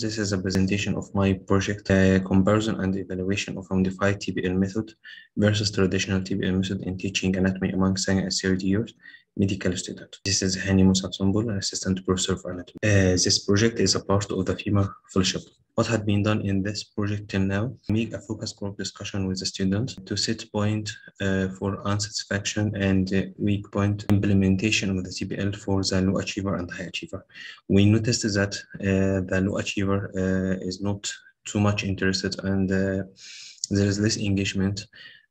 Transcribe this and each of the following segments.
This is a presentation of my project uh, comparison and evaluation of modified TBL method versus traditional TBL method in teaching anatomy among second and years medical students. This is Hani Musabsambul, assistant professor anatomy. Uh, this project is a part of the FEMA fellowship what had been done in this project till now, make a focus group discussion with the students to set point uh, for unsatisfaction and uh, weak point implementation of the CPL for the low achiever and high achiever. We noticed that uh, the low achiever uh, is not too much interested and uh, there is less engagement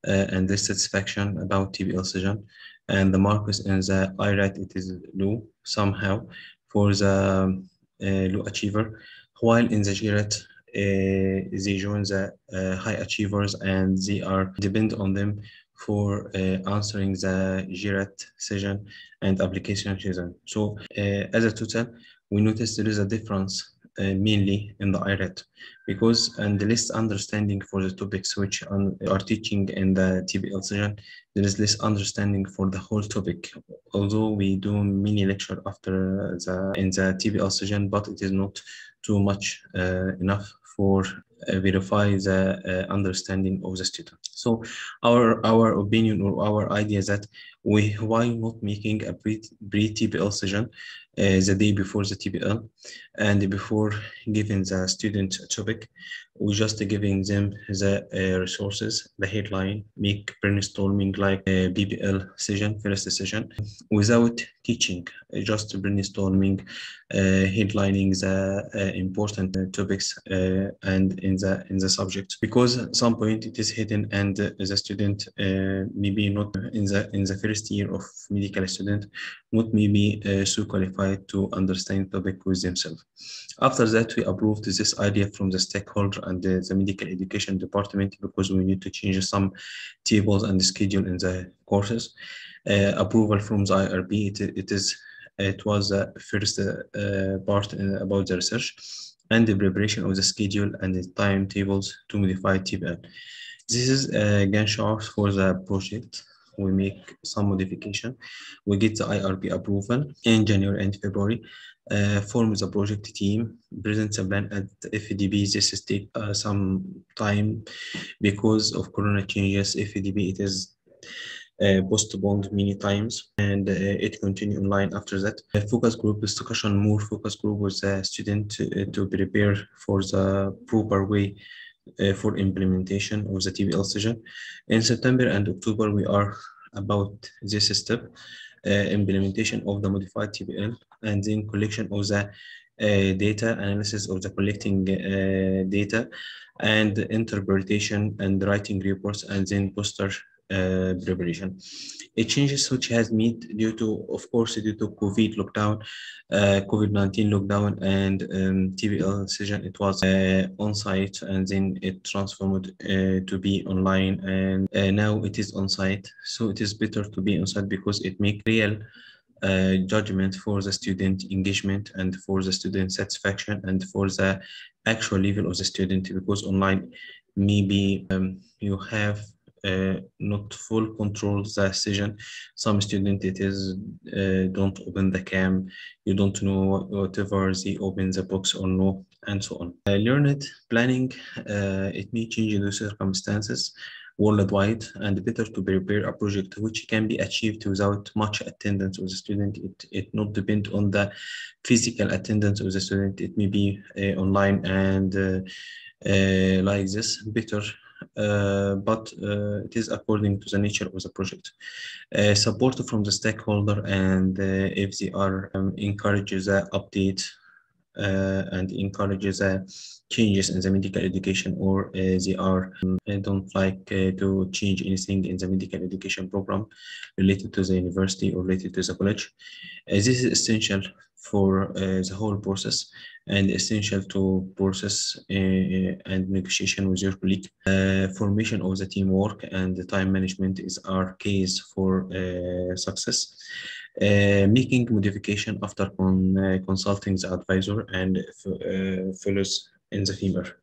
uh, and less satisfaction about TBL session. And the markers in the I rate it is low somehow for the low achiever while in the Jirat, uh, they join the uh, high achievers and they are depend on them for eh, answering the Jirat session and application session. So as a total, we notice there is a difference uh, mainly in the IRET because and the less understanding for the topics which are teaching in the TBL session, there is less understanding for the whole topic. Although we do mini lecture after the in the TBL session, but it is not too much uh, enough for uh, verify the uh, understanding of the student. So our our opinion or our idea that we why not making a pre-TPL session uh, the day before the TBL and before giving the student a topic, we just giving them the uh, resources, the headline, make brainstorming like a BBL session, first session, without teaching, uh, just brainstorming, uh, headlining the uh, important topics uh, and in the in the subject. Because at some point it is hidden and the student maybe not in the in the first first year of medical student would be uh, so qualified to understand topic with themselves. After that, we approved this idea from the stakeholder and the, the medical education department because we need to change some tables and schedule in the courses. Uh, approval from the IRB, it, it is it was the first uh, part about the research and the preparation of the schedule and the timetables to modify TBL. This is uh, a Gantt for the project we make some modification. We get the IRB approval in January and February, uh, form the project team, present a plan at FDB. This take uh, some time because of Corona changes. FDB it is uh, postponed many times and uh, it continue online after that. focus group discussion, more focus group with the student to, to prepare for the proper way uh, for implementation of the TBL session. In September and October, we are about this step, uh, implementation of the modified TBL, and then collection of the uh, data, analysis of the collecting uh, data, and interpretation and writing reports, and then poster uh, preparation. It changes which has meet due to, of course, due to COVID lockdown, uh, COVID-19 lockdown and um, TBL session, it was uh, on-site and then it transformed uh, to be online and uh, now it is on-site. So it is better to be on-site because it make real judgment for the student engagement and for the student satisfaction and for the actual level of the student because online maybe um, you have uh, not full control the session. Some student it is uh, don't open the cam, you don't know whatever they open the box or no, and so on. Uh, learned planning, it may change in the circumstances worldwide and better to prepare a project which can be achieved without much attendance of the student. It, it not depend on the physical attendance of the student. It may be online and like this better uh, but uh, it is according to the nature of the project. Uh, support from the stakeholder and if they are um, encourage the update uh, and encourages uh, changes in the medical education or uh, they are they um, don't like to change anything in the medical education program related to the university or related to the college. this is essential for the whole process and essential to process uh, and negotiation with your colleague. Uh, formation of the teamwork and the time management is our case for uh, success. Uh, making modification after con, uh, consulting the advisor and uh, fellows in the FEMUR.